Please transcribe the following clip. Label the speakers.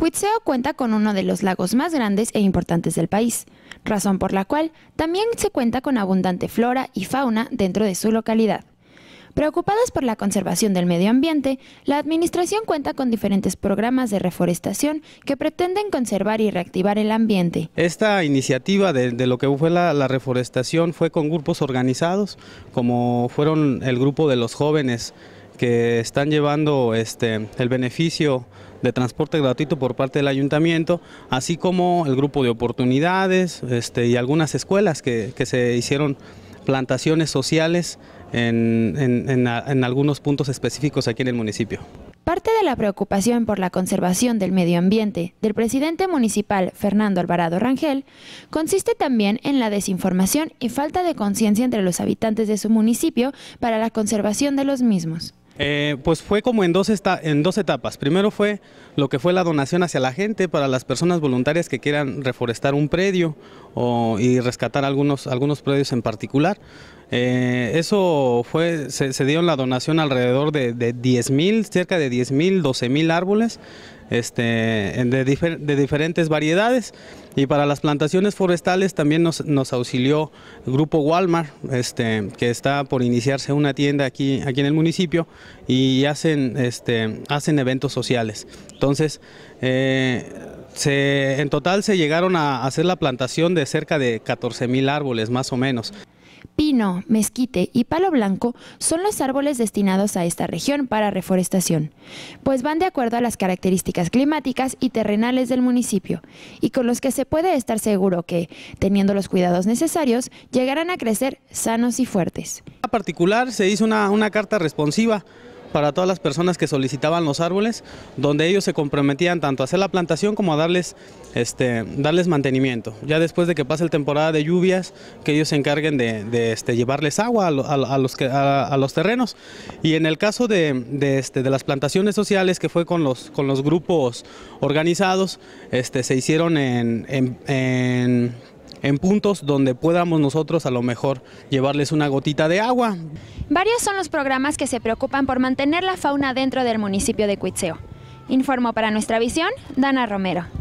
Speaker 1: Cuitseo cuenta con uno de los lagos más grandes e importantes del país, razón por la cual también se cuenta con abundante flora y fauna dentro de su localidad. Preocupadas por la conservación del medio ambiente, la Administración cuenta con diferentes programas de reforestación que pretenden conservar y reactivar el ambiente.
Speaker 2: Esta iniciativa de, lo que fue la, reforestación fue con grupos organizados, como fueron el grupo de los jóvenes que están llevando este, el beneficio de transporte gratuito por parte del ayuntamiento, así como el grupo de oportunidades este, y algunas escuelas que, se hicieron plantaciones sociales en, algunos puntos específicos aquí en el municipio.
Speaker 1: Parte de la preocupación por la conservación del medio ambiente del presidente municipal Fernando Alvarado Rangel consiste también en la desinformación y falta de conciencia entre los habitantes de su municipio para la conservación de los mismos.
Speaker 2: Eh, pues fue como en dos, en dos etapas. Primero fue lo que fue la donación hacia la gente para las personas voluntarias que quieran reforestar un predio y rescatar algunos, algunos predios en particular. Eh, eso fue, se, se, dio la donación alrededor de, de 10 mil, cerca de 10 mil, 12 mil árboles este, de, diferentes variedades. Y para las plantaciones forestales también nos, auxilió el Grupo Walmart, este, que está por iniciarse una tienda aquí, aquí en el municipio y hacen, este, hacen eventos sociales. Entonces, eh, en total se llegaron a hacer la plantación de cerca de 14 mil árboles más o menos.
Speaker 1: Pino, mezquite y palo blanco son los árboles destinados a esta región para reforestación, pues van de acuerdo a las características climáticas y terrenales del municipio, y con los que se puede estar seguro que, teniendo los cuidados necesarios, llegarán a crecer sanos y fuertes.
Speaker 2: En particular se hizo una, una carta responsiva para todas las personas que solicitaban los árboles, donde ellos se comprometían tanto a hacer la plantación como a darles, este, darles mantenimiento. Ya después de que pase la temporada de lluvias, que ellos se encarguen de, este, llevarles agua a, los, terrenos. Y en el caso este, de, las plantaciones sociales, que fue con los, con los grupos organizados, se hicieron en en puntos donde podamos nosotros a lo mejor llevarles una gotita de agua.
Speaker 1: Varios son los programas que se preocupan por mantener la fauna dentro del municipio de Cuitzeo. Informo para nuestra visión Dana Romero.